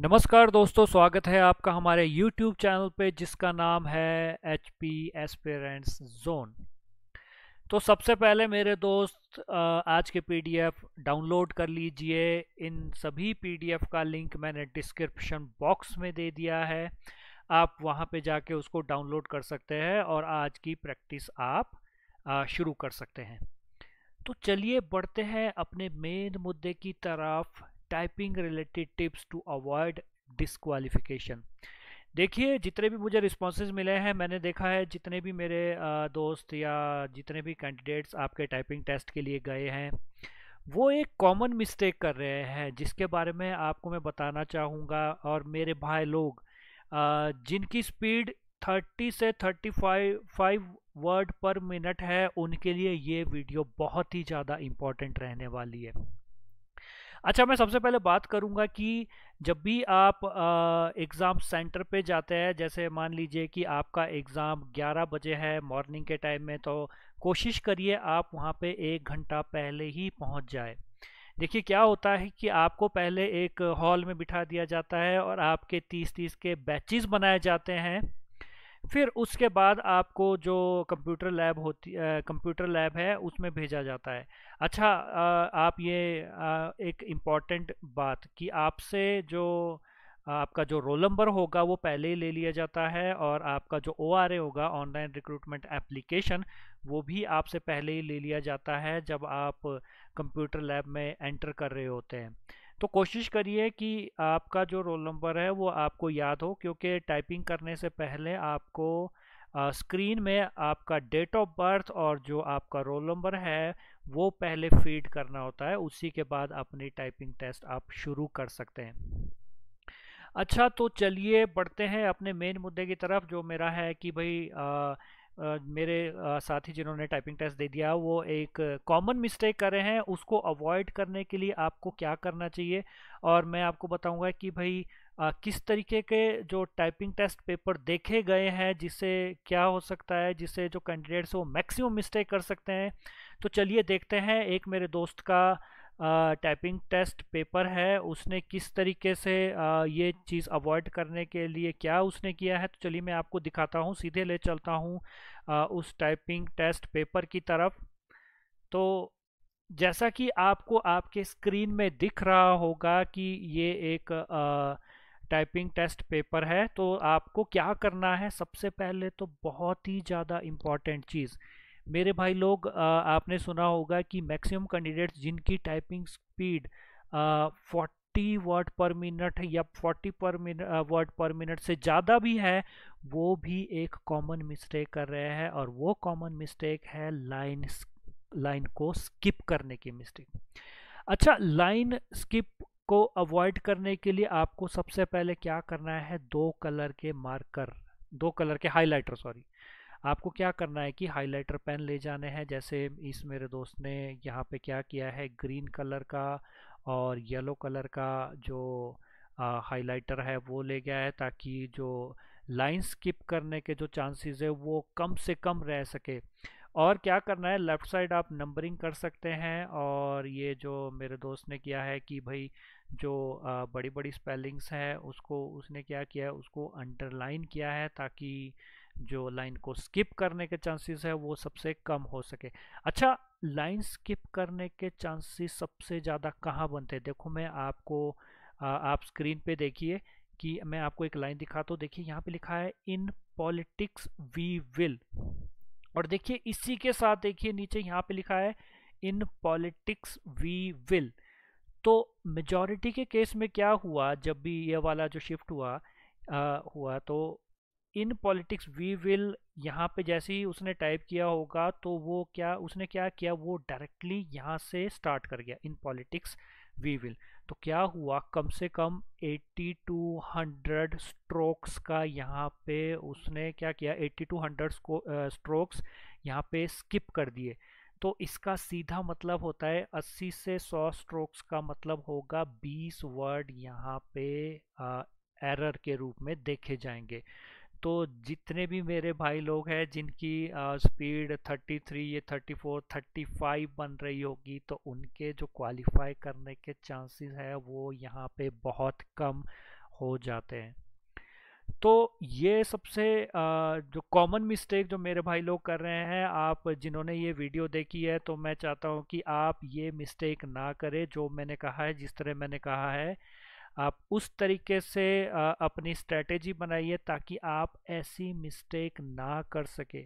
नमस्कार दोस्तों स्वागत है आपका हमारे YouTube चैनल पे जिसका नाम है एच पी एस्पेरेंट्स जोन तो सबसे पहले मेरे दोस्त आज के पीडीएफ डाउनलोड कर लीजिए इन सभी पीडीएफ का लिंक मैंने डिस्क्रिप्शन बॉक्स में दे दिया है आप वहां पे जाके उसको डाउनलोड कर सकते हैं और आज की प्रैक्टिस आप शुरू कर सकते हैं तो चलिए बढ़ते हैं अपने मेन मुद्दे की तरफ typing related tips to avoid disqualification देखिए जितने भी मुझे रिस्पॉन्सेज मिले हैं मैंने देखा है जितने भी मेरे दोस्त या जितने भी कैंडिडेट्स आपके टाइपिंग टेस्ट के लिए गए हैं वो एक कॉमन मिस्टेक कर रहे हैं जिसके बारे में आपको मैं बताना चाहूँगा और मेरे भाई लोग जिनकी स्पीड 30 से 35 फाइव वर्ड पर मिनट है उनके लिए ये वीडियो बहुत ही ज़्यादा इम्पॉर्टेंट रहने वाली है अच्छा मैं सबसे पहले बात करूंगा कि जब भी आप एग्ज़ाम सेंटर पे जाते हैं जैसे मान लीजिए कि आपका एग्ज़ाम 11 बजे है मॉर्निंग के टाइम में तो कोशिश करिए आप वहाँ पे एक घंटा पहले ही पहुँच जाए देखिए क्या होता है कि आपको पहले एक हॉल में बिठा दिया जाता है और आपके तीस तीस के बैचेस बनाए जाते हैं फिर उसके बाद आपको जो कंप्यूटर लैब होती कंप्यूटर लैब है उसमें भेजा जाता है अच्छा आ, आप ये आ, एक इम्पॉर्टेंट बात कि आपसे जो आपका जो रोल नंबर होगा वो पहले ही ले लिया जाता है और आपका जो ओ होगा ऑनलाइन रिक्रूटमेंट एप्लीकेशन वो भी आपसे पहले ही ले लिया जाता है जब आप कंप्यूटर लैब में एंटर कर रहे होते हैं तो कोशिश करिए कि आपका जो रोल नंबर है वो आपको याद हो क्योंकि टाइपिंग करने से पहले आपको स्क्रीन में आपका डेट ऑफ बर्थ और जो आपका रोल नंबर है वो पहले फीड करना होता है उसी के बाद अपनी टाइपिंग टेस्ट आप शुरू कर सकते हैं अच्छा तो चलिए बढ़ते हैं अपने मेन मुद्दे की तरफ जो मेरा है कि भाई आ, मेरे साथी जिन्होंने टाइपिंग टेस्ट दे दिया वो एक कॉमन मिस्टेक कर रहे हैं उसको अवॉइड करने के लिए आपको क्या करना चाहिए और मैं आपको बताऊंगा कि भाई आ, किस तरीके के जो टाइपिंग टेस्ट पेपर देखे गए हैं जिससे क्या हो सकता है जिससे जो कैंडिडेट्स वो मैक्सिमम मिस्टेक कर सकते हैं तो चलिए देखते हैं एक मेरे दोस्त का टाइपिंग टेस्ट पेपर है उसने किस तरीके से आ, ये चीज़ अवॉइड करने के लिए क्या उसने किया है तो चलिए मैं आपको दिखाता हूँ सीधे ले चलता हूँ उस टाइपिंग टेस्ट पेपर की तरफ तो जैसा कि आपको आपके स्क्रीन में दिख रहा होगा कि ये एक आ, टाइपिंग टेस्ट पेपर है तो आपको क्या करना है सबसे पहले तो बहुत ही ज़्यादा इम्पॉर्टेंट चीज़ मेरे भाई लोग आपने सुना होगा कि मैक्सिमम कैंडिडेट्स जिनकी typing speed forty word per minute या forty per minute word per minute से ज़्यादा भी है वो भी एक कॉमन मिस्टेक कर रहे हैं और वो कॉमन मिस्टेक है लाइन लाइन को स्किप करने की मिस्टेक अच्छा लाइन स्किप को अवॉइड करने के लिए आपको सबसे पहले क्या करना है दो कलर के मार्कर दो कलर के हाइलाइटर सॉरी आपको क्या करना है कि हाइलाइटर पेन ले जाने हैं जैसे इस मेरे दोस्त ने यहाँ पे क्या किया है ग्रीन कलर का और येलो कलर का जो हाइलाइटर है वो ले गया है ताकि जो लाइन स्किप करने के जो चांसेस है वो कम से कम रह सके और क्या करना है लेफ़्ट साइड आप नंबरिंग कर सकते हैं और ये जो मेरे दोस्त ने किया है कि भाई जो बड़ी बड़ी स्पेलिंग्स हैं उसको उसने क्या किया है उसको अंडरलाइन किया है ताकि जो लाइन को स्किप करने के चांसेस है वो सबसे कम हो सके अच्छा लाइन स्किप करने के चांसेस सबसे ज़्यादा कहाँ बनते हैं देखो मैं आपको आ, आप स्क्रीन पे देखिए कि मैं आपको एक लाइन दिखाता हूँ देखिए यहाँ पे लिखा है इन पॉलिटिक्स वी विल और देखिए इसी के साथ देखिए नीचे यहाँ पे लिखा है इन पॉलिटिक्स वी विल तो मेजॉरिटी के केस में क्या हुआ जब भी ये वाला जो शिफ्ट हुआ आ, हुआ तो इन पॉलिटिक्स वी विल यहाँ पे जैसे ही उसने टाइप किया होगा तो वो क्या उसने क्या किया वो डायरेक्टली यहाँ से स्टार्ट कर गया इन पॉलिटिक्स वी विल तो क्या हुआ कम से कम एट्टी टू हंड्रेड स्ट्रोक्स का यहाँ पे उसने क्या किया एट्टी टू हंड्रेड स्ट्रोक्स यहाँ पे स्किप कर दिए तो इसका सीधा मतलब होता है 80 से 100 स्ट्रोक्स का मतलब होगा 20 वर्ड यहाँ पे आ, एरर के रूप में देखे जाएंगे तो जितने भी मेरे भाई लोग हैं जिनकी स्पीड 33 ये 34 35 बन रही होगी तो उनके जो क्वालिफाई करने के चांसेस है वो यहाँ पे बहुत कम हो जाते हैं तो ये सबसे जो कॉमन मिस्टेक जो मेरे भाई लोग कर रहे हैं आप जिन्होंने ये वीडियो देखी है तो मैं चाहता हूँ कि आप ये मिस्टेक ना करें जो मैंने कहा है जिस तरह मैंने कहा है आप उस तरीके से अपनी स्ट्रेटेजी बनाइए ताकि आप ऐसी मिस्टेक ना कर सके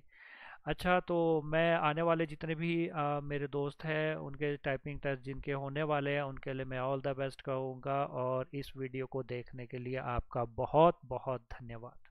अच्छा तो मैं आने वाले जितने भी आ, मेरे दोस्त हैं उनके टाइपिंग टेस्ट जिनके होने वाले हैं उनके लिए मैं ऑल द बेस्ट कहूँगा और इस वीडियो को देखने के लिए आपका बहुत बहुत धन्यवाद